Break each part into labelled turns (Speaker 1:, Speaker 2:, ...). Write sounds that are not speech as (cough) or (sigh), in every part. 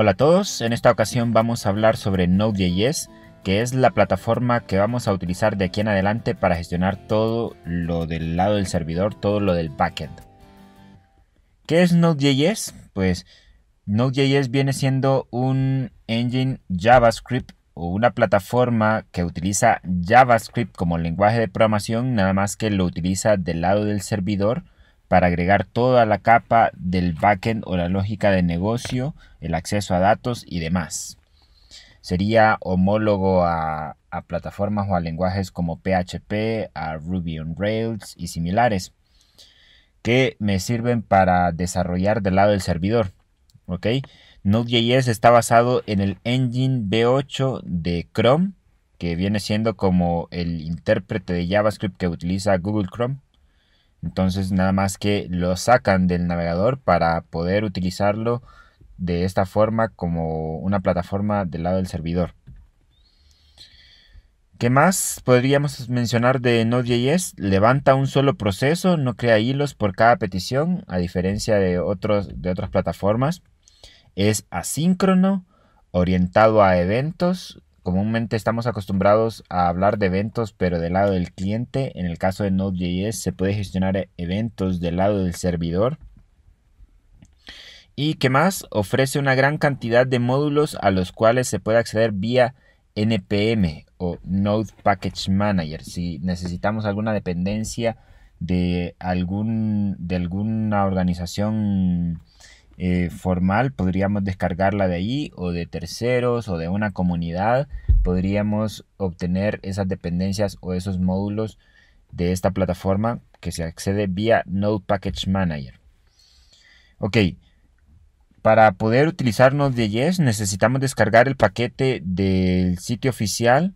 Speaker 1: Hola a todos, en esta ocasión vamos a hablar sobre Node.js, que es la plataforma que vamos a utilizar de aquí en adelante para gestionar todo lo del lado del servidor, todo lo del backend. ¿Qué es Node.js? Pues Node.js viene siendo un engine JavaScript o una plataforma que utiliza JavaScript como lenguaje de programación, nada más que lo utiliza del lado del servidor para agregar toda la capa del backend o la lógica de negocio, el acceso a datos y demás. Sería homólogo a, plataformas o a lenguajes como PHP, a Ruby on Rails y similares, que me sirven para desarrollar del lado del servidor. Node.js está basado en el engine b 8 de Chrome, que viene siendo como el intérprete de JavaScript que utiliza Google Chrome. Entonces nada más que lo sacan del navegador para poder utilizarlo de esta forma como una plataforma del lado del servidor. ¿Qué más podríamos mencionar de Node.js? Levanta un solo proceso, no crea hilos por cada petición, a diferencia de, otros, de otras plataformas. Es asíncrono, orientado a eventos, Comúnmente estamos acostumbrados a hablar de eventos, pero del lado del cliente, en el caso de Node.js se puede gestionar eventos del lado del servidor. Y que más, ofrece una gran cantidad de módulos a los cuales se puede acceder vía NPM o Node Package Manager. Si necesitamos alguna dependencia de, algún, de alguna organización eh, formal, podríamos descargarla de ahí o de terceros o de una comunidad, podríamos obtener esas dependencias o esos módulos de esta plataforma que se accede vía Node Package Manager. Ok, para poder utilizar Node.js necesitamos descargar el paquete del sitio oficial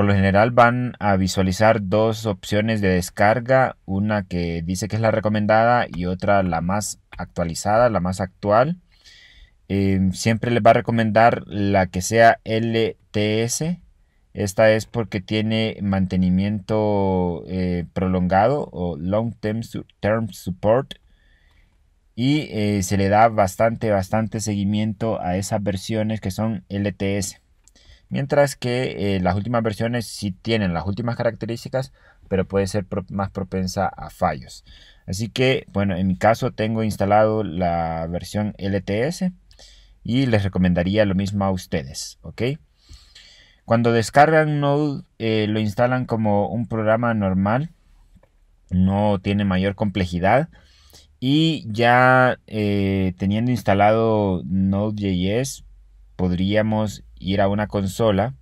Speaker 1: por lo general van a visualizar dos opciones de descarga, una que dice que es la recomendada y otra la más actualizada, la más actual. Em, siempre les va a recomendar la que sea LTS. Esta es porque tiene mantenimiento eh, prolongado o long term, support y eh, se le da bastante, bastante seguimiento a esas versiones que son LTS. Mientras que eh, las últimas versiones sí tienen las últimas características, pero puede ser más propensa a fallos. Así que, bueno, en mi caso tengo instalado la versión LTS y les recomendaría lo mismo a ustedes, ¿ok? Cuando descargan Node, eh, lo instalan como un programa normal, no tiene mayor complejidad. Y ya eh, teniendo instalado Node.js, podríamos ir a una consola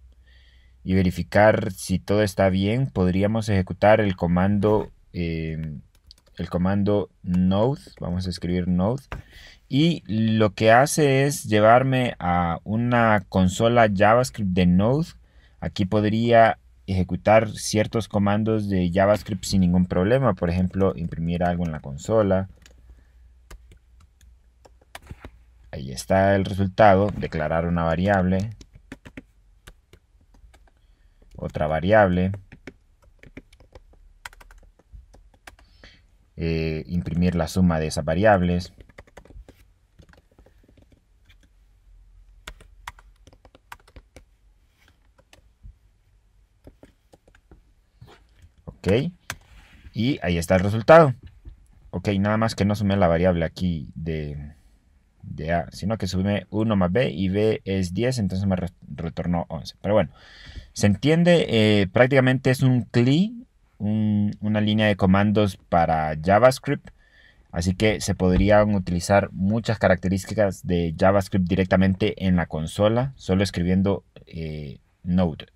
Speaker 1: y verificar si todo está bien. Podríamos ejecutar el comando, em, el comando node, vamos a escribir node. Y lo que hace es llevarme a una consola JavaScript de node. Aquí podría ejecutar ciertos comandos de JavaScript sin ningún problema. Por ejemplo, imprimir algo en la consola Ahí está el resultado, declarar una variable, otra variable, eh, imprimir la suma de esas variables, ok, y ahí está el resultado, ok, nada más que no sume la variable aquí de sino que sube 1 más b y b es 10, entonces me retorno retornó 11. Pero bueno, se entiende, eh, prácticamente es un CLI, una línea de comandos para JavaScript, así que se podrían utilizar muchas características de JavaScript directamente en la consola, solo escribiendo eh, Node.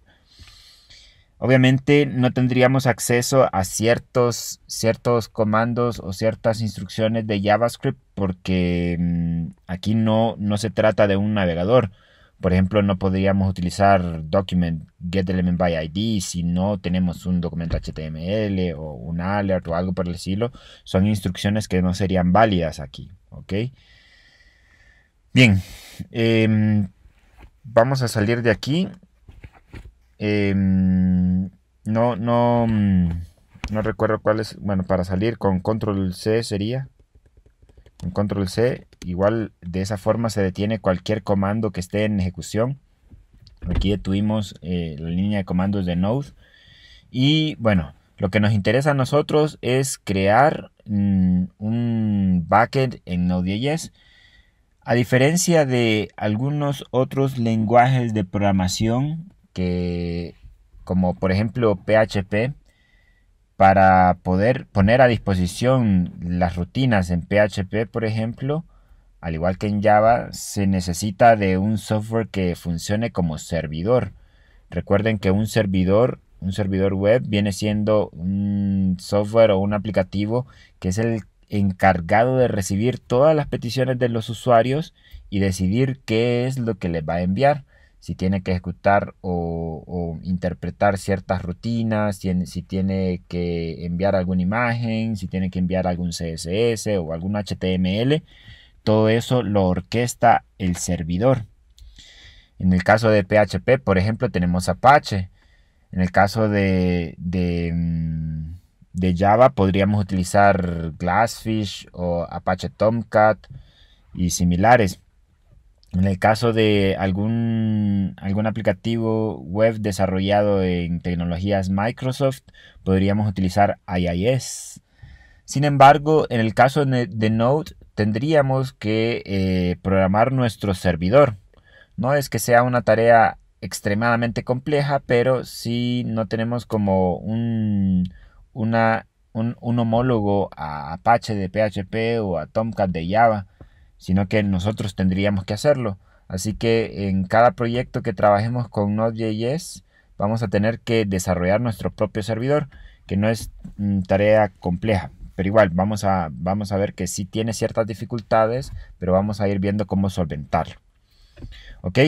Speaker 1: Obviamente no tendríamos acceso a ciertos, ciertos comandos o ciertas instrucciones de JavaScript porque mm, aquí no, no se trata de un navegador. Por ejemplo, no podríamos utilizar document getElementById si no tenemos un documento HTML o un alert o algo por el estilo. Son instrucciones que no serían válidas aquí, ¿ok? Bien, em, vamos a salir de aquí Em, no, no, mm, no recuerdo cuál es. Bueno, para salir con control C sería. Con control C, igual de esa forma se detiene cualquier comando que esté en ejecución. Aquí detuvimos eh, la línea de comandos de Node. Y bueno, lo que nos interesa a nosotros es crear mm, un bucket en Node.js. A diferencia de algunos otros lenguajes de programación, que, como por ejemplo PHP, para poder poner a disposición las rutinas en PHP, por ejemplo, al igual que en Java, se necesita de un software que funcione como servidor. Recuerden que un servidor, un servidor web viene siendo un software o un aplicativo que es el encargado de recibir todas las peticiones de los usuarios y decidir qué es lo que les va a enviar si tiene que ejecutar o, interpretar ciertas rutinas, si, tiene que enviar alguna imagen, si tiene que enviar algún CSS o algún HTML, todo eso lo orquesta el servidor. En el caso de PHP, por ejemplo, tenemos Apache. En el caso de, de, mm, de Java, podríamos utilizar Glassfish o Apache Tomcat y similares. En el caso de algún, algún aplicativo web desarrollado en tecnologías Microsoft, podríamos utilizar IIS. Sin embargo, en el caso de Node, tendríamos que eh, programar nuestro servidor. No es que sea una tarea extremadamente compleja, pero si no tenemos como un, un homólogo a Apache de PHP o a Tomcat de Java, sino que nosotros tendríamos que hacerlo. Así que en cada proyecto que trabajemos con Node.js vamos a tener que desarrollar nuestro propio servidor, que no es mm, tarea compleja. Pero igual, vamos a, vamos a ver que sí tiene ciertas dificultades, pero vamos a ir viendo cómo solventarlo. ¿Ok?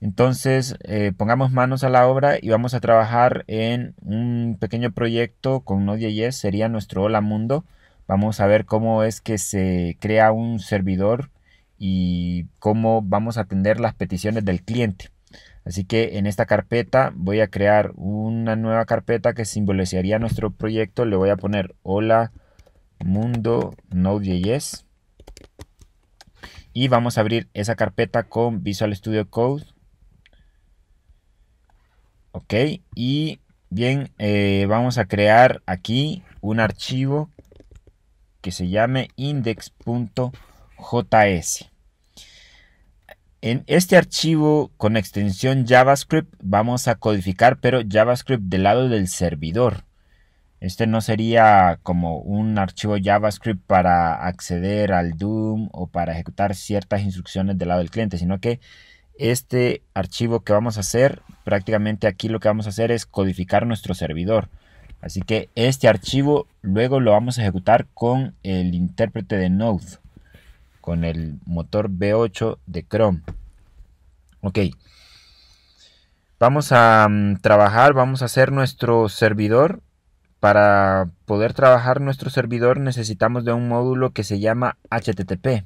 Speaker 1: Entonces, eh, pongamos manos a la obra y vamos a trabajar en un pequeño proyecto con Node.js, sería nuestro Hola Mundo. Vamos a ver cómo es que se crea un servidor y cómo vamos a atender las peticiones del cliente. Así que en esta carpeta voy a crear una nueva carpeta que simbolizaría nuestro proyecto. Le voy a poner hola mundo node.js y vamos a abrir esa carpeta con Visual Studio Code. Ok, y bien, eh, vamos a crear aquí un archivo que se llame index.js. En este archivo con extensión JavaScript vamos a codificar, pero JavaScript del lado del servidor. Este no sería como un archivo JavaScript para acceder al Doom o para ejecutar ciertas instrucciones del lado del cliente, sino que este archivo que vamos a hacer, prácticamente aquí lo que vamos a hacer es codificar nuestro servidor. Así que este archivo luego lo vamos a ejecutar con el intérprete de Node, con el motor V8 de Chrome. Ok. Vamos a mm, trabajar, vamos a hacer nuestro servidor. Para poder trabajar nuestro servidor necesitamos de un módulo que se llama HTTP.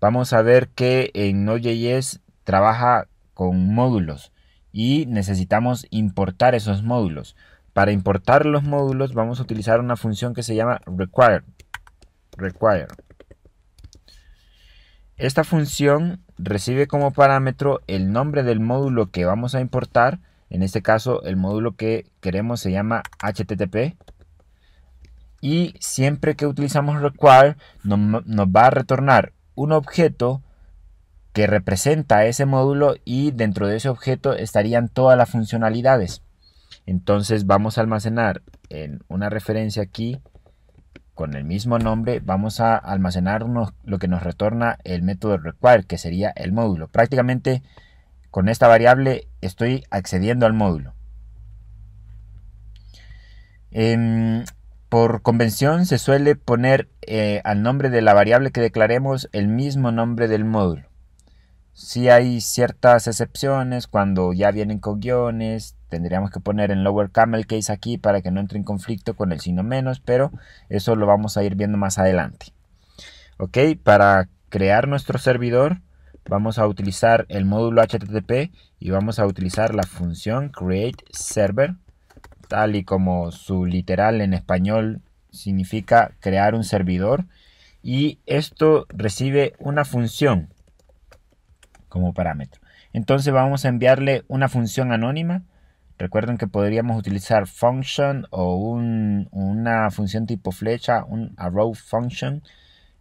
Speaker 1: Vamos a ver que en Node.js trabaja con módulos y necesitamos importar esos módulos. Para importar los módulos vamos a utilizar una función que se llama require. require. Esta función recibe como parámetro el nombre del módulo que vamos a importar. En este caso el módulo que queremos se llama HTTP. Y siempre que utilizamos require nos, va a retornar un objeto que representa ese módulo y dentro de ese objeto estarían todas las funcionalidades. Entonces vamos a almacenar en una referencia aquí con el mismo nombre. Vamos a almacenar lo que nos retorna el método require, que sería el módulo. Prácticamente con esta variable estoy accediendo al módulo. Em, por convención se suele poner eh, al nombre de la variable que declaremos el mismo nombre del módulo. Si hay ciertas excepciones cuando ya vienen con guiones, tendríamos que poner en lower camel case aquí para que no entre en conflicto con el signo menos, pero eso lo vamos a ir viendo más adelante. Ok, para crear nuestro servidor vamos a utilizar el módulo HTTP y vamos a utilizar la función create server, tal y como su literal en español significa crear un servidor. Y esto recibe una función como parámetro. Entonces vamos a enviarle una función anónima. Recuerden que podríamos utilizar function o una función tipo flecha, un arrow function.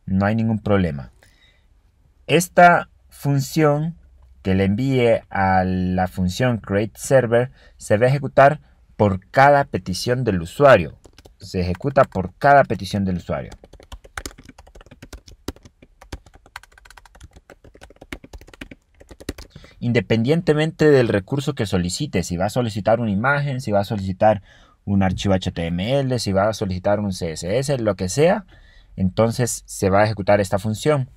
Speaker 1: No hay ningún problema. Esta función que le envíe a la función create server se va a ejecutar por cada petición del usuario. Se ejecuta por cada petición del usuario. independientemente del recurso que solicite, si va a solicitar una imagen, si va a solicitar un archivo HTML, si va a solicitar un CSS, lo que sea, entonces se va a ejecutar esta función.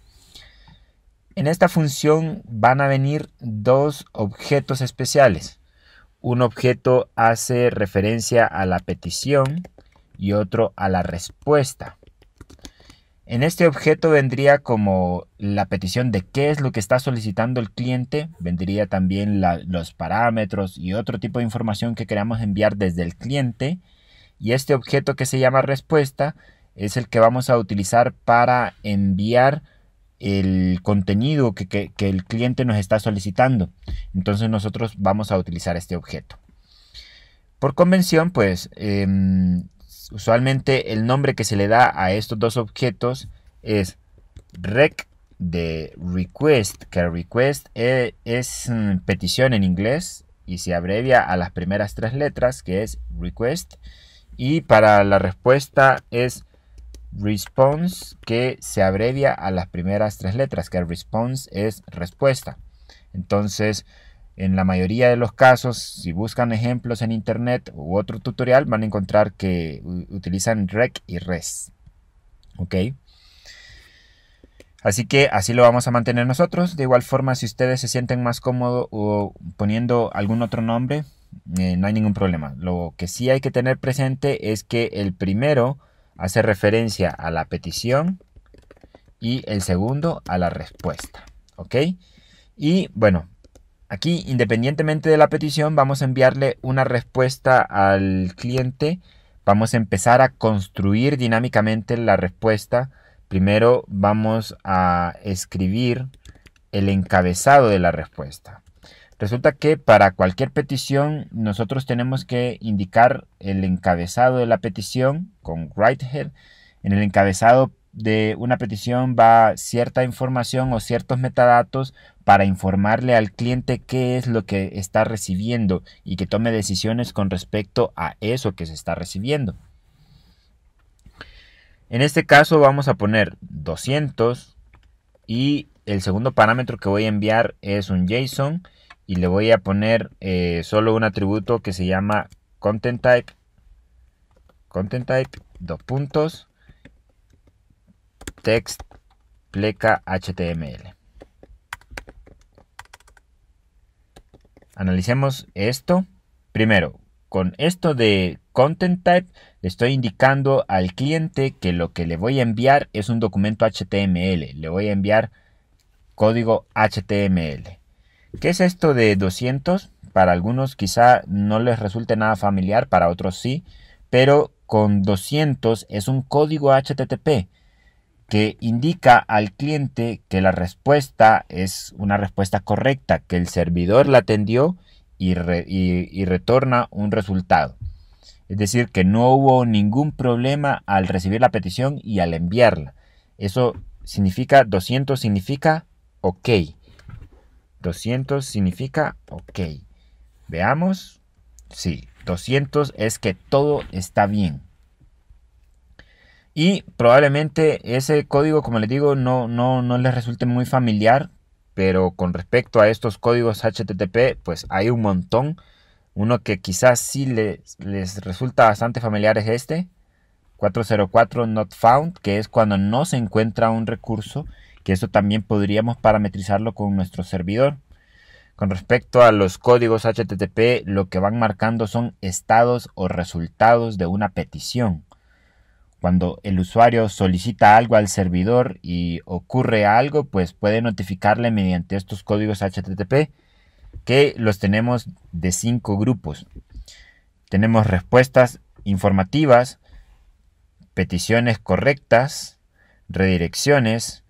Speaker 1: En esta función van a venir dos objetos especiales. Un objeto hace referencia a la petición y otro a la respuesta. En este objeto vendría como la petición de qué es lo que está solicitando el cliente, vendría también los parámetros y otro tipo de información que queramos enviar desde el cliente. Y este objeto que se llama respuesta es el que vamos a utilizar para enviar el contenido que, el cliente nos está solicitando. Entonces nosotros vamos a utilizar este objeto. Por convención, pues em, Usualmente el nombre que se le da a estos dos objetos es rec de request, que request e, es, mm, petición en inglés y se abrevia a las primeras tres letras, que es request. Y para la respuesta es response, que se abrevia a las primeras tres letras, que response es respuesta. Entonces, en la mayoría de los casos, si buscan ejemplos en internet u otro tutorial, van a encontrar que utilizan rec y res. ¿Ok? Así que así lo vamos a mantener nosotros. De igual forma, si ustedes se sienten más cómodos poniendo algún otro nombre, eh, no hay ningún problema. Lo que sí hay que tener presente es que el primero hace referencia a la petición y el segundo a la respuesta. ¿Ok? Y bueno, Aquí, independientemente de la petición, vamos a enviarle una respuesta al cliente. Vamos a empezar a construir dinámicamente la respuesta. Primero vamos a escribir el encabezado de la respuesta. Resulta que para cualquier petición nosotros tenemos que indicar el encabezado de la petición con WriteHead. En el encabezado de una petición va cierta información o ciertos metadatos para informarle al cliente qué es lo que está recibiendo y que tome decisiones con respecto a eso que se está recibiendo. En este caso vamos a poner 200 y el segundo parámetro que voy a enviar es un JSON y le voy a poner eh, solo un atributo que se llama content type content type dos puntos text pleca HTML. Analicemos esto. Primero, con esto de content type le estoy indicando al cliente que lo que le voy a enviar es un documento HTML. Le voy a enviar código HTML. ¿Qué es esto de 200? Para algunos quizá no les resulte nada familiar, para otros sí, pero con 200 es un código HTTP que indica al cliente que la respuesta es una respuesta correcta, que el servidor la atendió y, retorna un resultado. Es decir, que no hubo ningún problema al recibir la petición y al enviarla. Eso significa 200 significa ok. 200 significa ok. Veamos. Sí, 200 es que todo está bien. Y probablemente ese código, como les digo, no, no, no les resulte muy familiar, pero con respecto a estos códigos HTTP, pues hay un montón. Uno que quizás sí les, les resulta bastante familiar es este, 404 not found, que es cuando no se encuentra un recurso, que eso también podríamos parametrizarlo con nuestro servidor. Con respecto a los códigos HTTP, lo que van marcando son estados o resultados de una petición. Cuando el usuario solicita algo al servidor y ocurre algo, pues puede notificarle mediante estos códigos HTTP que los tenemos de cinco grupos. Tenemos respuestas informativas, peticiones correctas, redirecciones,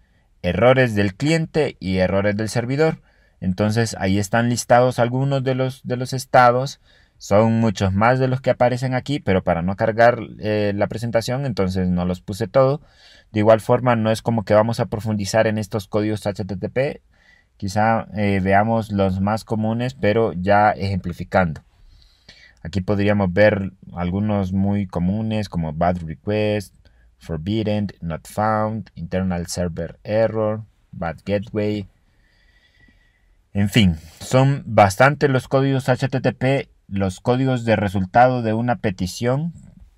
Speaker 1: errores del cliente y errores del servidor. Entonces ahí están listados algunos de los, de los estados son muchos más de los que aparecen aquí, pero para no cargar eh, la presentación, entonces no los puse todo. De igual forma, no es como que vamos a profundizar en estos códigos HTTP. Quizá eh, veamos los más comunes, pero ya ejemplificando. Aquí podríamos ver algunos muy comunes como bad request, forbidden, not found, internal server error, bad gateway. En fin, son bastante los códigos HTTP los códigos de resultado de una petición,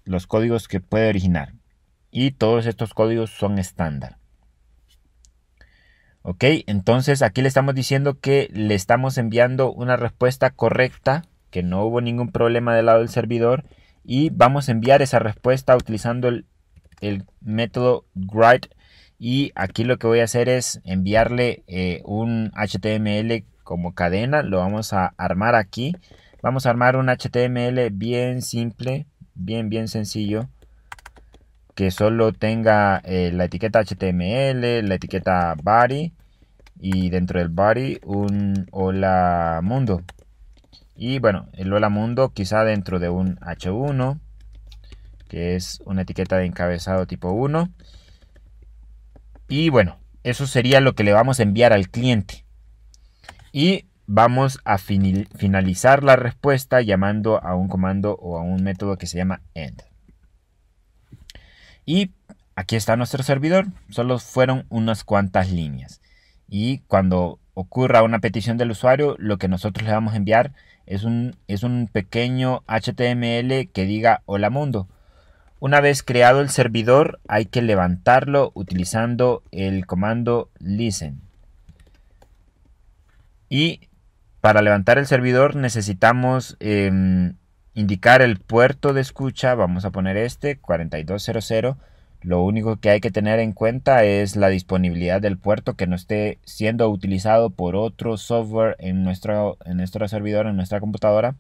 Speaker 1: los códigos que puede originar. Y todos estos códigos son estándar. Ok, entonces aquí le estamos diciendo que le estamos enviando una respuesta correcta, que no hubo ningún problema del lado del servidor, y vamos a enviar esa respuesta utilizando el, método write. Y aquí lo que voy a hacer es enviarle eh, un HTML como cadena, lo vamos a armar aquí Vamos a armar un HTML bien simple, bien, bien sencillo, que solo tenga eh, la etiqueta HTML, la etiqueta body y dentro del body un hola mundo. Y bueno, el hola mundo quizá dentro de un H1, que es una etiqueta de encabezado tipo 1. Y bueno, eso sería lo que le vamos a enviar al cliente. Y vamos a finalizar la respuesta llamando a un comando o a un método que se llama end. Y aquí está nuestro servidor, solo fueron unas cuantas líneas. Y cuando ocurra una petición del usuario, lo que nosotros le vamos a enviar es un, es un pequeño HTML que diga hola mundo. Una vez creado el servidor, hay que levantarlo utilizando el comando listen. Y para levantar el servidor necesitamos em, indicar el puerto de escucha, vamos a poner este 4200. Lo único que hay que tener en cuenta es la disponibilidad del puerto que no esté siendo utilizado por otro software en nuestro, en nuestro servidor, en nuestra computadora.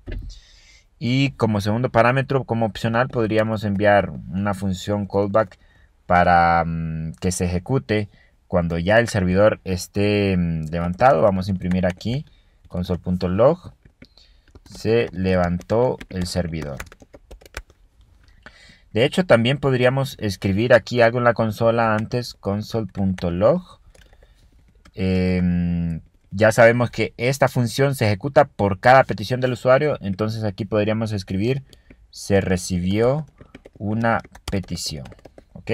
Speaker 1: Y como segundo parámetro, como opcional, podríamos enviar una función callback para mm, que se ejecute cuando ya el servidor esté mm, levantado. Vamos a imprimir aquí console.log se levantó el servidor. De hecho, también podríamos escribir aquí algo en la consola antes, console.log. Em, ya sabemos que esta función se ejecuta por cada petición del usuario, entonces aquí podríamos escribir se recibió una petición. ¿Ok?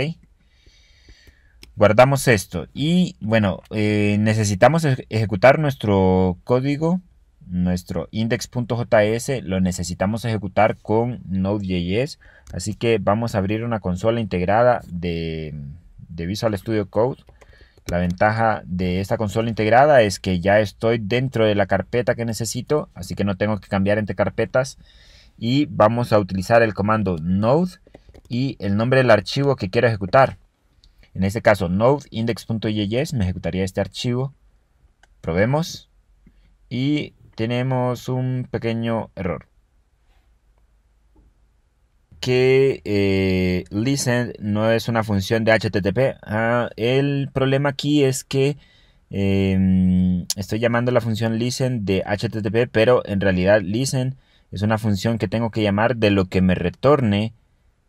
Speaker 1: guardamos esto y bueno eh, necesitamos e-, ejecutar nuestro código nuestro index.js lo necesitamos ejecutar con Node.js así que vamos a abrir una consola integrada de, de Visual Studio Code la ventaja de esta consola integrada es que ya estoy dentro de la carpeta que necesito así que no tengo que cambiar entre carpetas y vamos a utilizar el comando node y el nombre del archivo que quiero ejecutar en este caso, node index.js me ejecutaría este archivo. Probemos. Y tenemos un pequeño error. Que eh, listen no es una función de HTTP. Ah, el problema aquí es que em, estoy llamando la función listen de HTTP, pero en realidad listen es una función que tengo que llamar de lo que me retorne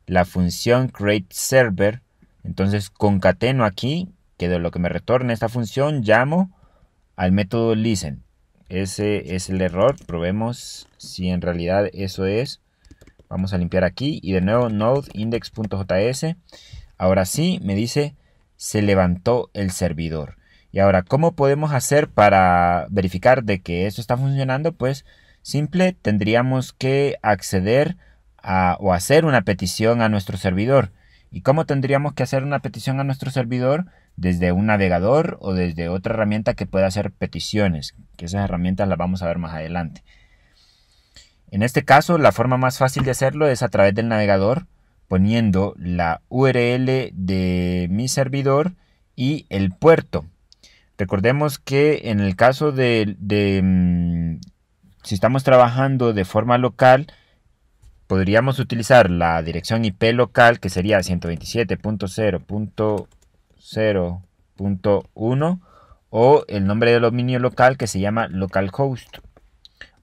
Speaker 1: la función create server entonces concateno aquí que de lo que me retorna esta función llamo al método listen. Ese es el error. Probemos si en realidad eso es. Vamos a limpiar aquí y de nuevo node index.js. Ahora sí me dice se levantó el servidor. Y ahora, ¿cómo podemos hacer para verificar de que eso está funcionando? Pues simple, tendríamos que acceder a, o hacer una petición a nuestro servidor. ¿Y cómo tendríamos que hacer una petición a nuestro servidor? Desde un navegador o desde otra herramienta que pueda hacer peticiones, que esas herramientas las vamos a ver más adelante. En este caso, la forma más fácil de hacerlo es a través del navegador, poniendo la URL de mi servidor y el puerto. Recordemos que en el caso de, de mm, si estamos trabajando de forma local, podríamos utilizar la dirección IP local que sería 127.0.0.1 o el nombre del dominio local que se llama localhost.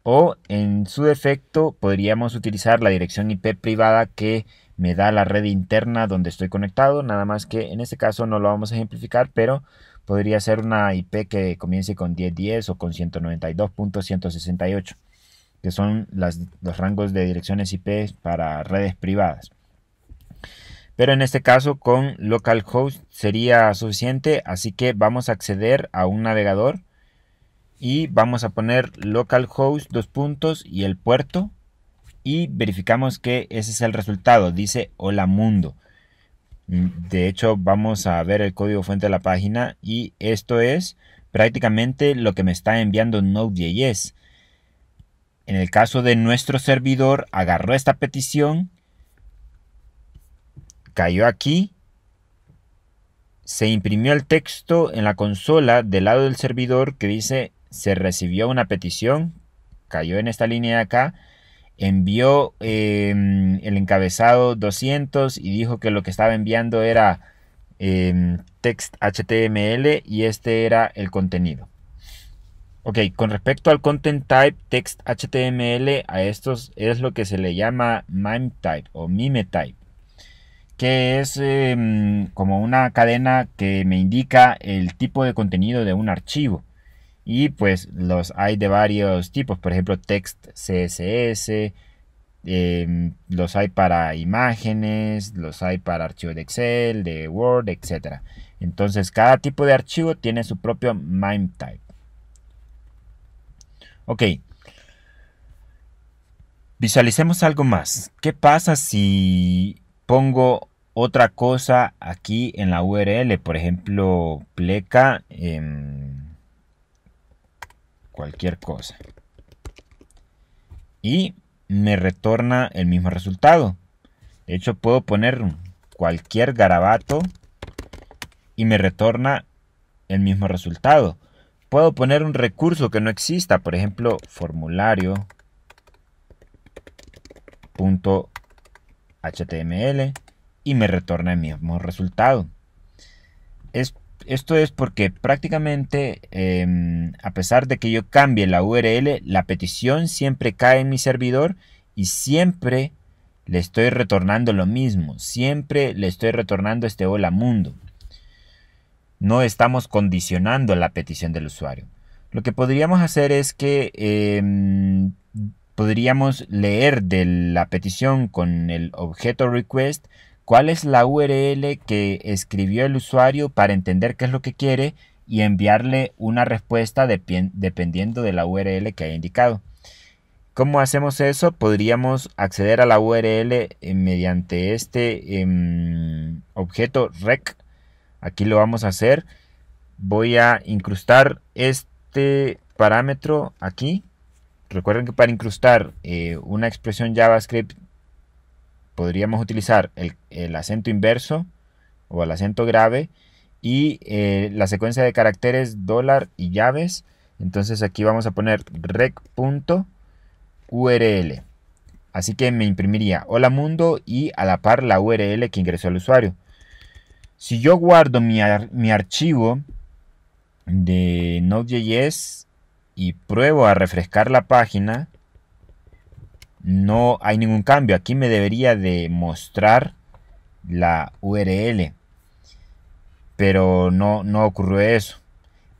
Speaker 1: O en su defecto podríamos utilizar la dirección IP privada que me da la red interna donde estoy conectado, nada más que en este caso no lo vamos a ejemplificar, pero podría ser una IP que comience con 1010 o con 192.168 que son los rangos de direcciones IP para redes privadas. Pero en este caso con localhost sería suficiente, así que vamos a acceder a un navegador y vamos a poner localhost dos puntos y el puerto y verificamos que ese es el resultado, dice hola mundo. Mm, de hecho, vamos a ver el código fuente de la página y esto es prácticamente lo que me está enviando Node.js. En el caso de nuestro servidor, agarró esta petición, cayó aquí, se imprimió el texto en la consola del lado del servidor que dice se recibió una petición, cayó en esta línea de acá, envió em, el encabezado 200 y dijo que lo que estaba enviando era em, text HTML y este era el contenido. Ok, con respecto al content type text HTML, a estos es lo que se le llama mime type o mime type, que es em, como una cadena que me indica el tipo de contenido de un archivo. Y pues los hay de varios tipos, por ejemplo, text CSS, em, los hay para imágenes, los hay para archivos de Excel, de Word, etc. Entonces cada tipo de archivo tiene su propio MIME type. Ok. Visualicemos algo más. ¿Qué pasa si pongo otra cosa aquí en la URL? Por ejemplo, pleca, cualquier cosa. Y me retorna el mismo resultado. De hecho, puedo poner cualquier garabato y me retorna el mismo resultado. Puedo poner un recurso que no exista, por ejemplo, formulario.html y me retorna el mismo resultado. esto es porque prácticamente, em, a pesar de que yo cambie la URL, la petición siempre cae en mi servidor y siempre le estoy retornando lo mismo. Siempre le estoy retornando este hola mundo no estamos condicionando la petición del usuario. Lo que podríamos hacer es que em, podríamos leer de la petición con el objeto request cuál es la URL que escribió el usuario para entender qué es lo que quiere y enviarle una respuesta dependiendo de la URL que haya indicado. ¿Cómo hacemos eso? Podríamos acceder a la URL eh, mediante este em, objeto rec Aquí lo vamos a hacer. Voy a incrustar este parámetro aquí. Recuerden que para incrustar eh, una expresión JavaScript podríamos utilizar el, acento inverso o el acento grave y eh, la secuencia de caracteres dólar y llaves. Entonces aquí vamos a poner rec.url. Así que me imprimiría hola mundo y a la par la URL que ingresó el usuario. Si yo guardo mi, archivo de Node.js y pruebo a refrescar la página, no hay ningún cambio. Aquí me debería de mostrar la URL. Pero no, no ocurrió eso.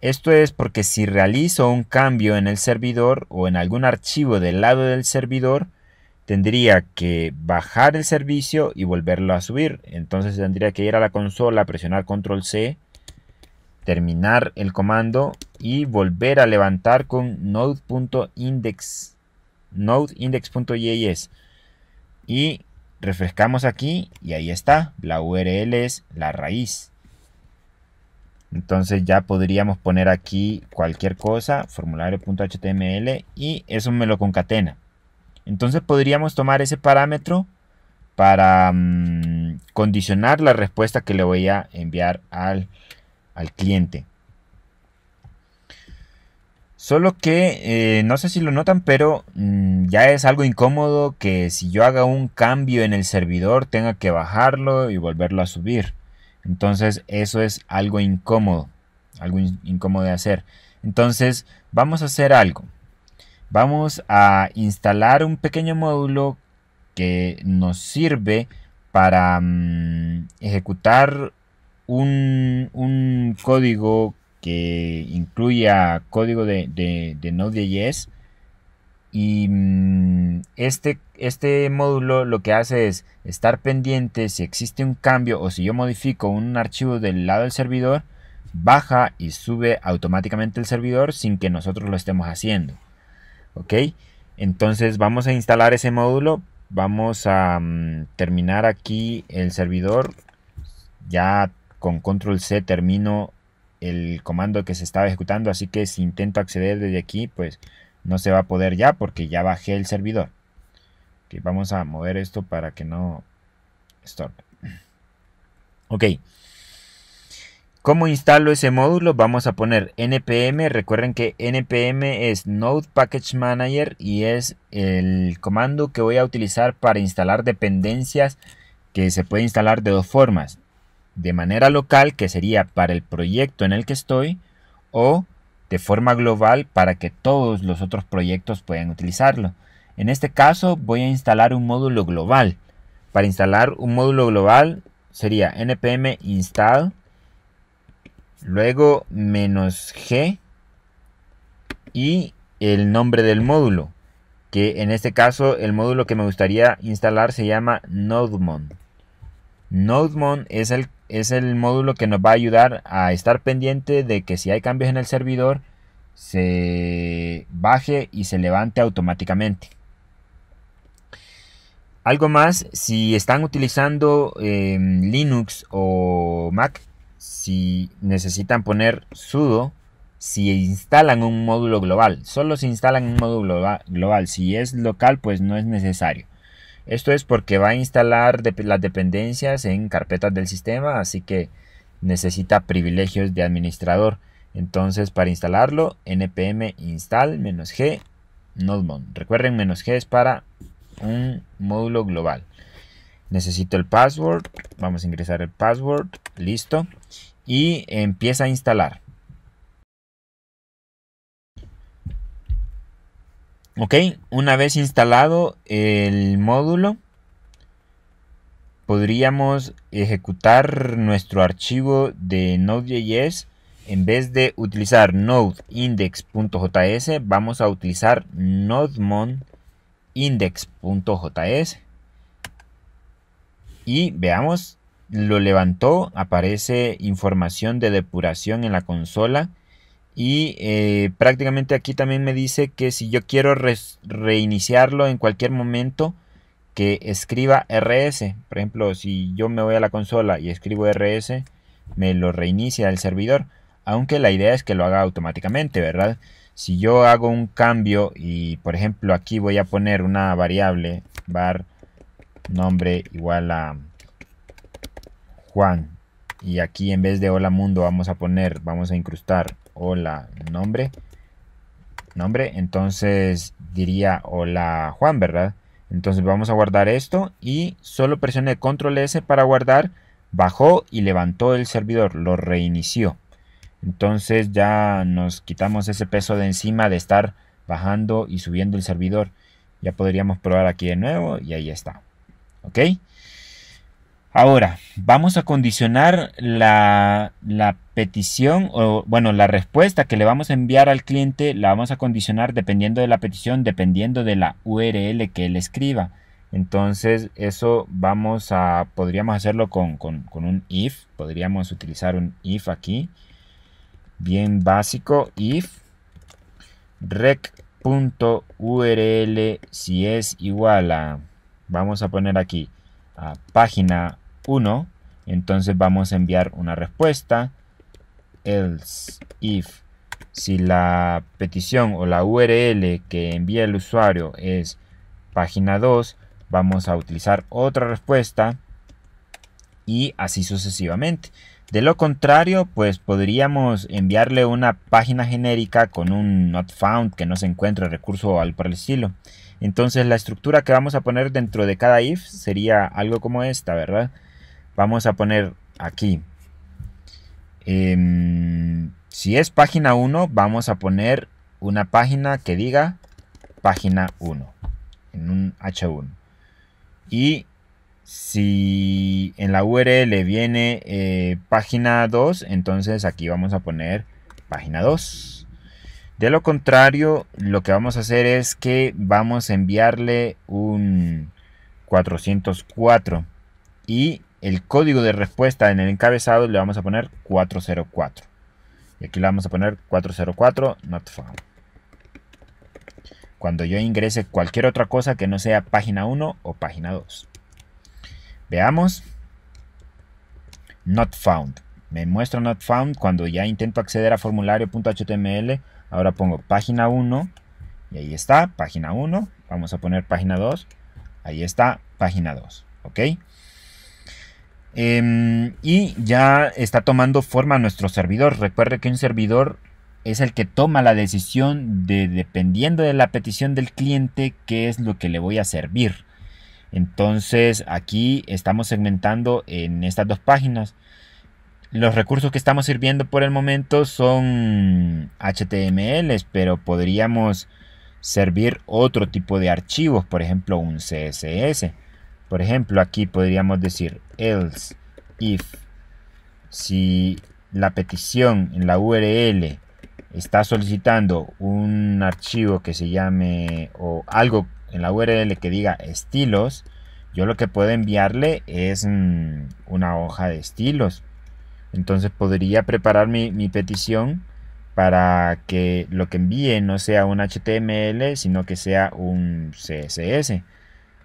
Speaker 1: Esto es porque si realizo un cambio en el servidor o en algún archivo del lado del servidor, tendría que bajar el servicio y volverlo a subir. Entonces tendría que ir a la consola, presionar control C, terminar el comando y volver a levantar con node.index, nodeindex.js. Y refrescamos aquí y ahí está, la URL es la raíz. Entonces ya podríamos poner aquí cualquier cosa, formulario.html y eso me lo concatena. Entonces podríamos tomar ese parámetro para mm, condicionar la respuesta que le voy a enviar al, cliente. Solo que eh, no sé si lo notan, pero mm, ya es algo incómodo que si yo haga un cambio en el servidor tenga que bajarlo y volverlo a subir. Entonces eso es algo incómodo, algo incómodo de hacer. Entonces vamos a hacer algo vamos a instalar un pequeño módulo que nos sirve para mm, ejecutar un, código que incluya código de, Node.js y mm, este, este módulo lo que hace es estar pendiente si existe un cambio o si yo modifico un archivo del lado del servidor, baja y sube automáticamente el servidor sin que nosotros lo estemos haciendo. ¿ok? Entonces vamos a instalar ese módulo, vamos a mm, terminar aquí el servidor, ya con control C termino el comando que se estaba ejecutando, así que si intento acceder desde aquí, pues no se va a poder ya porque ya bajé el servidor. que vamos a mover esto para que no estorbe. (clears throat) Ok, ¿Cómo instalo ese módulo? Vamos a poner npm, recuerden que npm es Node Package Manager y es el comando que voy a utilizar para instalar dependencias que se puede instalar de dos formas, de manera local que sería para el proyecto en el que estoy o de forma global para que todos los otros proyectos puedan utilizarlo. En este caso voy a instalar un módulo global. Para instalar un módulo global sería npm install luego menos g y el nombre del módulo, que en este caso el módulo que me gustaría instalar se llama NodeMon. NodeMon es el, es el módulo que nos va a ayudar a estar pendiente de que si hay cambios en el servidor, se baje y se levante automáticamente. Algo más, si están utilizando em, Linux o Mac, si necesitan poner sudo, si instalan un módulo global. Solo se instalan un módulo global. Si es local, pues no es necesario. Esto es porque va a instalar las dependencias en carpetas del sistema, así que necesita privilegios de administrador. Entonces, para instalarlo, npm install -g nodemon. Recuerden, menos -g es para un módulo global. Necesito el password. Vamos a ingresar el password. Listo. Y empieza a instalar. Ok, una vez instalado el módulo, podríamos ejecutar nuestro archivo de Node.js. En vez de utilizar Node.index.js. index.js, vamos a utilizar nodemon Y veamos lo levantó, aparece información de depuración en la consola y eh, prácticamente aquí también me dice que si yo quiero reiniciarlo en cualquier momento que escriba RS, por ejemplo si yo me voy a la consola y escribo RS me lo reinicia el servidor, aunque la idea es que lo haga automáticamente, ¿verdad? Si yo hago un cambio y por ejemplo aquí voy a poner una variable var nombre igual a Juan. Y aquí en vez de hola mundo vamos a poner, vamos a incrustar hola nombre. Nombre, entonces diría hola Juan, ¿verdad? Entonces vamos a guardar esto y solo presione control S para guardar. Bajó y levantó el servidor, lo reinició. Entonces ya nos quitamos ese peso de encima de estar bajando y subiendo el servidor. Ya podríamos probar aquí de nuevo y ahí está. ¿Ok? Ahora, vamos a condicionar la, petición o, bueno, la respuesta que le vamos a enviar al cliente, la vamos a condicionar dependiendo de la petición, dependiendo de la URL que él escriba. Entonces, eso vamos a, podríamos hacerlo con, con un if, podríamos utilizar un if aquí, bien básico, if rec.url si es igual a, vamos a poner aquí, a página 1, entonces vamos a enviar una respuesta else if si la petición o la URL que envía el usuario es página 2, vamos a utilizar otra respuesta y así sucesivamente. De lo contrario, pues podríamos enviarle una página genérica con un not found que no se encuentre recurso al algo por el estilo. Entonces la estructura que vamos a poner dentro de cada if sería algo como esta, ¿verdad? vamos a poner aquí. Em, si es página 1, vamos a poner una página que diga página 1 en un H1. Y si en la URL viene eh, página 2, entonces aquí vamos a poner página 2. De lo contrario, lo que vamos a hacer es que vamos a enviarle un 404 y el código de respuesta en el encabezado le vamos a poner 404. Y aquí le vamos a poner 404 not found. Cuando yo ingrese cualquier otra cosa que no sea página 1 o página 2. Veamos. Not found. Me muestra not found cuando ya intento acceder a formulario.html. Ahora pongo página 1 y ahí está, página 1. Vamos a poner página 2. Ahí está, página 2. ¿Ok? Em, y ya está tomando forma nuestro servidor. Recuerde que un servidor es el que toma la decisión de, dependiendo de la petición del cliente, qué es lo que le voy a servir. Entonces aquí estamos segmentando en estas dos páginas. Los recursos que estamos sirviendo por el momento son HTML, pero podríamos servir otro tipo de archivos, por ejemplo un CSS. Por ejemplo, aquí podríamos decir else if si la petición en la URL está solicitando un archivo que se llame o algo en la URL que diga estilos, yo lo que puedo enviarle es mm, una hoja de estilos. Entonces podría preparar mi, mi petición para que lo que envíe no sea un HTML, sino que sea un CSS.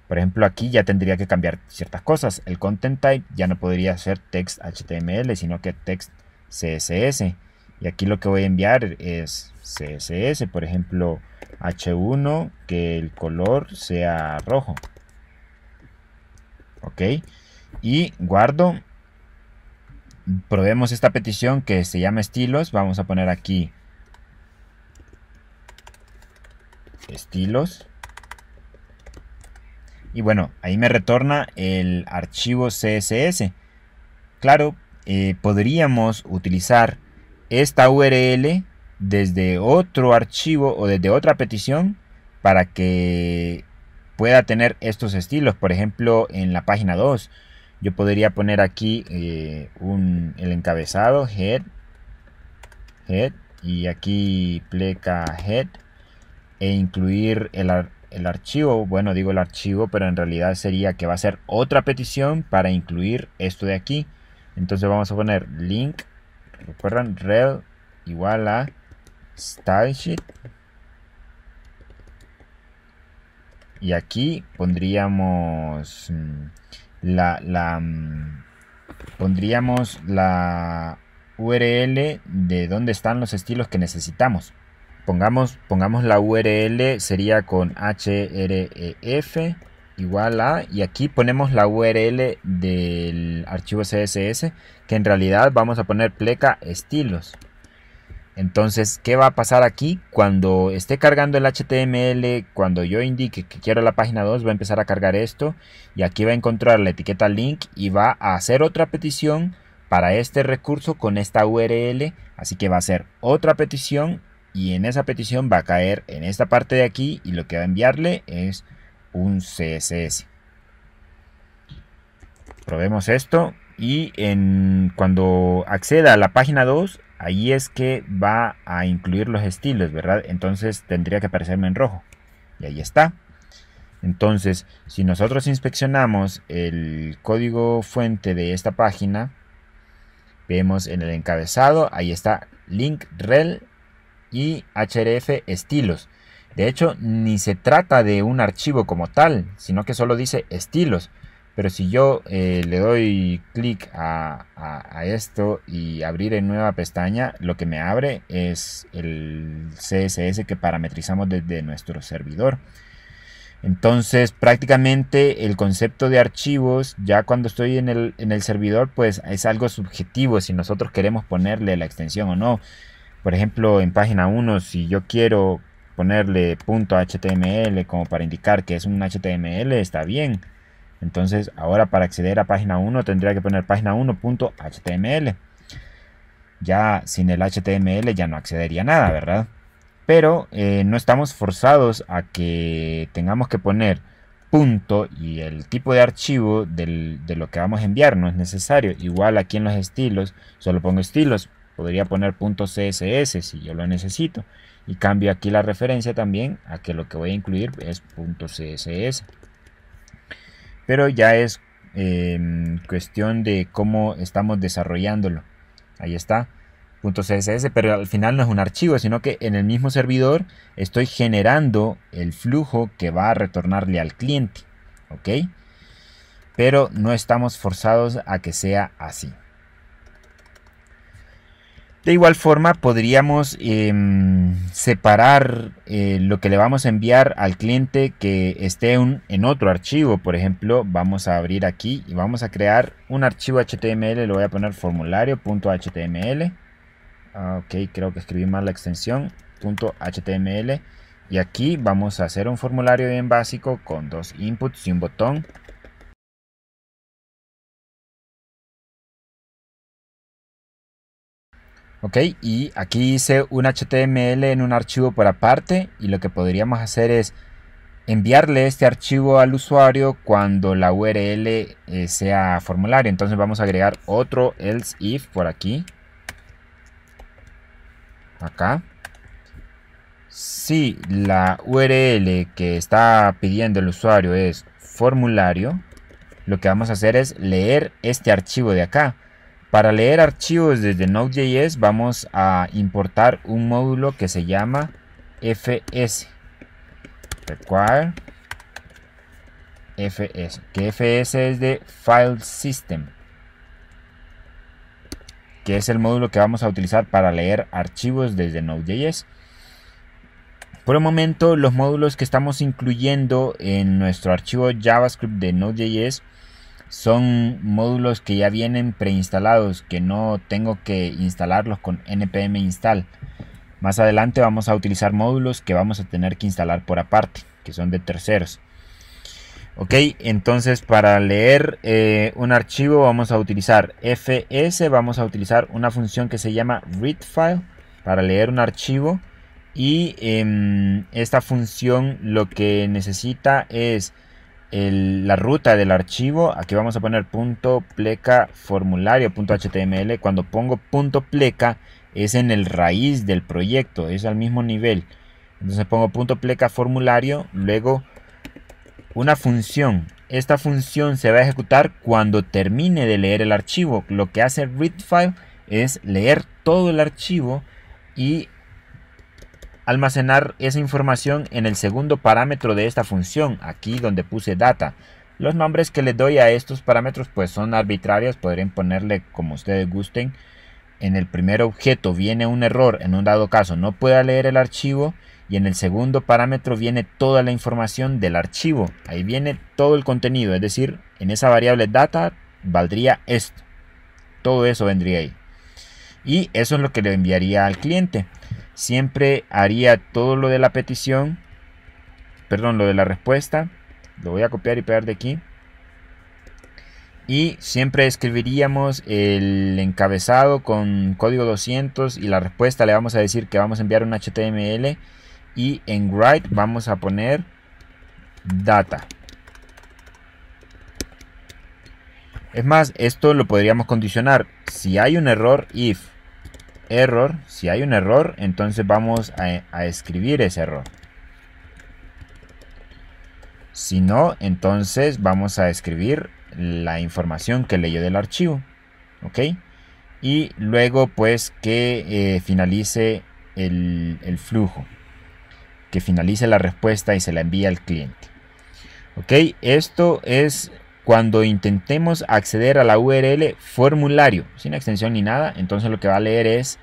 Speaker 1: Por ejemplo, aquí ya tendría que cambiar ciertas cosas. El content type ya no podría ser text HTML, sino que text CSS. Y aquí lo que voy a enviar es CSS, por ejemplo, H1, que el color sea rojo. Ok. Y guardo. Probemos esta petición que se llama estilos. Vamos a poner aquí estilos. Y bueno, ahí me retorna el archivo CSS. Claro, eh, podríamos utilizar esta URL desde otro archivo o desde otra petición para que pueda tener estos estilos. Por ejemplo, en la página 2, yo podría poner aquí eh, un, el encabezado head, head y aquí pleca head e incluir el, archivo el archivo, bueno, digo el archivo, pero en realidad sería que va a ser otra petición para incluir esto de aquí. Entonces vamos a poner link, recuerdan, rel igual a stylesheet. Y aquí pondríamos mm, la, la mm, pondríamos la URL de dónde están los estilos que necesitamos. Pongamos, pongamos la URL, sería con href igual a, y aquí ponemos la URL del archivo CSS, que en realidad vamos a poner pleca estilos. Entonces, ¿qué va a pasar aquí? Cuando esté cargando el HTML, cuando yo indique que quiero la página 2, va a empezar a cargar esto y aquí va a encontrar la etiqueta link y va a hacer otra petición para este recurso con esta URL. Así que va a hacer otra petición y en esa petición va a caer en esta parte de aquí y lo que va a enviarle es un CSS. Probemos esto y en, cuando acceda a la página 2, ahí es que va a incluir los estilos, ¿verdad? Entonces tendría que aparecerme en rojo. Y ahí está. Entonces, si nosotros inspeccionamos el código fuente de esta página, vemos en el encabezado, ahí está link rel y hrf estilos. De hecho, ni se trata de un archivo como tal, sino que solo dice estilos. Pero si yo eh, le doy clic a, esto y abrir en nueva pestaña, lo que me abre es el CSS que parametrizamos desde nuestro servidor. Entonces prácticamente el concepto de archivos ya cuando estoy en el, en el servidor pues es algo subjetivo si nosotros queremos ponerle la extensión o no. Por ejemplo, en página 1, si yo quiero ponerle punto .html como para indicar que es un HTML, está bien. Entonces, ahora para acceder a página 1 tendría que poner página 1.html. Ya sin el HTML ya no accedería a nada, ¿verdad? Pero eh, no estamos forzados a que tengamos que poner punto y el tipo de archivo de lo que vamos a enviar no es necesario. Igual aquí en los estilos, solo pongo estilos. Podría poner .css si yo lo necesito. Y cambio aquí la referencia también a que lo que voy a incluir es .css. Pero ya es em, cuestión de cómo estamos desarrollándolo. Ahí está. .css, pero al final no es un archivo, sino que en el mismo servidor estoy generando el flujo que va a retornarle al cliente, ¿ok? Pero no estamos forzados a que sea así. De igual forma, podríamos em, separar eh, lo que le vamos a enviar al cliente que esté en otro archivo. Por ejemplo, vamos a abrir aquí y vamos a crear un archivo HTML. Le voy a poner formulario.html. Ah, ok, creo que escribí mal la extensión. .html. Y aquí vamos a hacer un formulario bien básico con dos inputs y un botón. ok y aquí hice un html en un archivo por aparte y lo que podríamos hacer es enviarle este archivo al usuario cuando la url eh, sea formulario entonces vamos a agregar otro else if por aquí acá si la url que está pidiendo el usuario es formulario lo que vamos a hacer es leer este archivo de acá para leer archivos desde Node.js vamos a importar un módulo que se llama fs require fs que fs es de file system que es el módulo que vamos a utilizar para leer archivos desde Node.js por el momento los módulos que estamos incluyendo en nuestro archivo JavaScript de Node.js son módulos que ya vienen preinstalados, que no tengo que instalarlos con npm install. Más adelante vamos a utilizar módulos que vamos a tener que instalar por aparte, que son de terceros. Ok, entonces para leer eh, un archivo vamos a utilizar fs, vamos a utilizar una función que se llama readFile para leer un archivo y em, esta función lo que necesita es la ruta del archivo. Aquí vamos a poner punto pleca formulario punto html. Cuando pongo punto pleca es en el raíz del proyecto, es al mismo nivel. Entonces pongo punto pleca formulario, luego una función. Esta función se va a ejecutar cuando termine de leer el archivo. Lo que hace file es leer todo el archivo y almacenar esa información en el segundo parámetro de esta función, aquí donde puse data. Los nombres que le doy a estos parámetros pues son arbitrarios, podrían ponerle como ustedes gusten. En el primer objeto viene un error, en un dado caso no pueda leer el archivo y en el segundo parámetro viene toda la información del archivo. Ahí viene todo el contenido, es decir, en esa variable data valdría esto. Todo eso vendría ahí. Y eso es lo que le enviaría al cliente siempre haría todo lo de la petición, perdón, lo de la respuesta. Lo voy a copiar y pegar de aquí. Y siempre escribiríamos el encabezado con código 200 y la respuesta le vamos a decir que vamos a enviar un HTML y en write vamos a poner data. Es más, esto lo podríamos condicionar. Si hay un error, if error, si hay un error, entonces vamos a, escribir ese error. Si no, entonces vamos a escribir la información que leyó del archivo. ¿Ok? Y luego pues que eh, finalice el, el, flujo. Que finalice la respuesta y se la envía al cliente. ¿Ok? Esto es cuando intentemos acceder a la URL formulario, sin extensión ni nada, entonces lo que va a leer es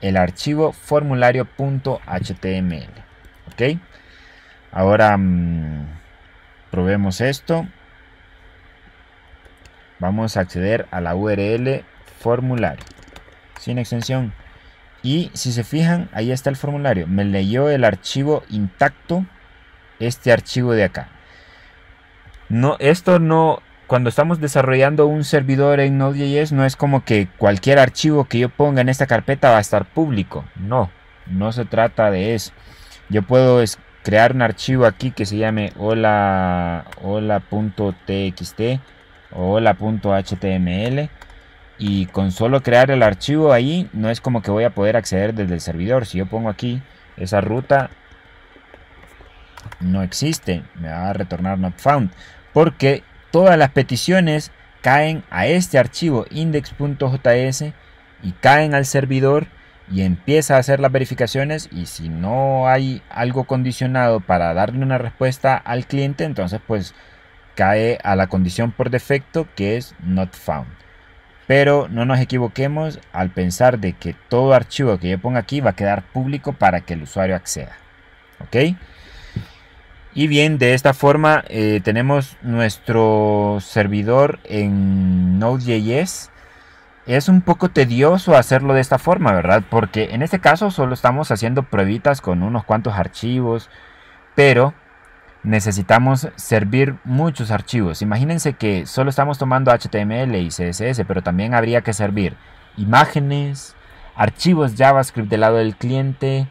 Speaker 1: el archivo formulario.html. ¿Ok? Ahora mm, probemos esto. Vamos a acceder a la URL formulario, sin extensión. Y si se fijan, ahí está el formulario. Me leyó el archivo intacto, este archivo de acá. No, esto no, cuando estamos desarrollando un servidor en Node.js, no es como que cualquier archivo que yo ponga en esta carpeta va a estar público. No, no se trata de eso. Yo puedo crear un archivo aquí que se llame hola hola.txt o hola.html y con solo crear el archivo ahí no es como que voy a poder acceder desde el servidor. Si yo pongo aquí esa ruta no existe, me va a retornar not found, porque todas las peticiones caen a este archivo index.js y caen al servidor y empieza a hacer las verificaciones y si no hay algo condicionado para darle una respuesta al cliente, entonces pues cae a la condición por defecto que es not found. Pero no nos equivoquemos al pensar de que todo archivo que yo ponga aquí va a quedar público para que el usuario acceda. ¿Ok? Y bien, de esta forma eh, tenemos nuestro servidor en Node.js. Es un poco tedioso hacerlo de esta forma, ¿verdad? Porque en este caso solo estamos haciendo pruebitas con unos cuantos archivos, pero necesitamos servir muchos archivos. Imagínense que solo estamos tomando HTML y CSS, pero también habría que servir imágenes, archivos JavaScript del lado del cliente,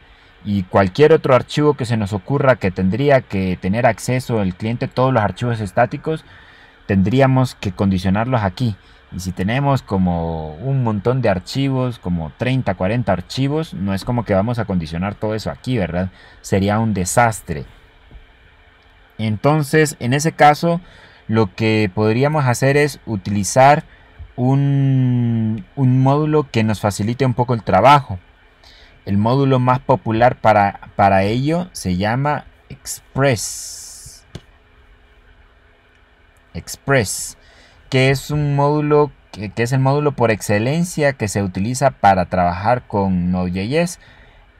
Speaker 1: y cualquier otro archivo que se nos ocurra que tendría que tener acceso el cliente, todos los archivos estáticos, tendríamos que condicionarlos aquí. Y si tenemos como un montón de archivos, como 30, 40 archivos, no es como que vamos a condicionar todo eso aquí, ¿verdad? Sería un desastre. Entonces, en ese caso, lo que podríamos hacer es utilizar un, un módulo que nos facilite un poco el trabajo. El módulo más popular para, para ello se llama Express. Express, que es un módulo que, que es el módulo por excelencia que se utiliza para trabajar con Node.js.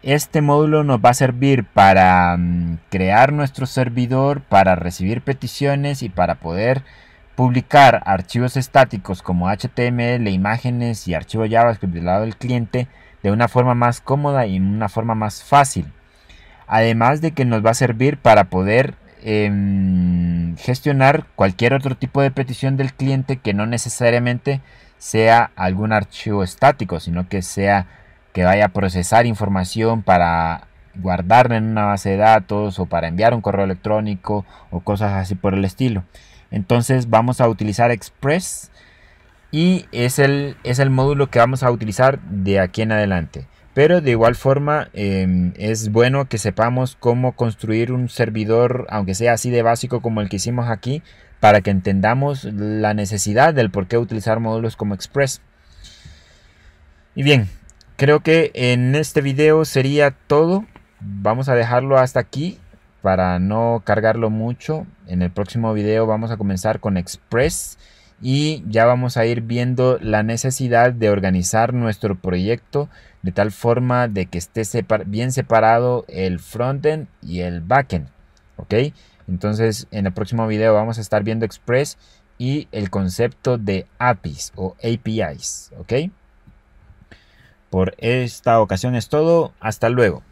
Speaker 1: Este módulo nos va a servir para mm, crear nuestro servidor, para recibir peticiones y para poder Publicar archivos estáticos como HTML, imágenes y archivo JavaScript del lado del cliente de una forma más cómoda y en una forma más fácil. Además de que nos va a servir para poder em, gestionar cualquier otro tipo de petición del cliente que no necesariamente sea algún archivo estático, sino que sea que vaya a procesar información para guardarla en una base de datos o para enviar un correo electrónico o cosas así por el estilo. Entonces vamos a utilizar Express y es el, es el módulo que vamos a utilizar de aquí en adelante. Pero de igual forma em, es bueno que sepamos cómo construir un servidor, aunque sea así de básico como el que hicimos aquí, para que entendamos la necesidad del por qué utilizar módulos como Express. Y bien, creo que en este video sería todo. Vamos a dejarlo hasta aquí para no cargarlo mucho, en el próximo video vamos a comenzar con Express y ya vamos a ir viendo la necesidad de organizar nuestro proyecto de tal forma de que esté bien separado el frontend y el backend. ¿Ok? Entonces en el próximo video vamos a estar viendo Express y el concepto de APIs o APIs. ¿Ok? Por esta ocasión es todo. Hasta luego.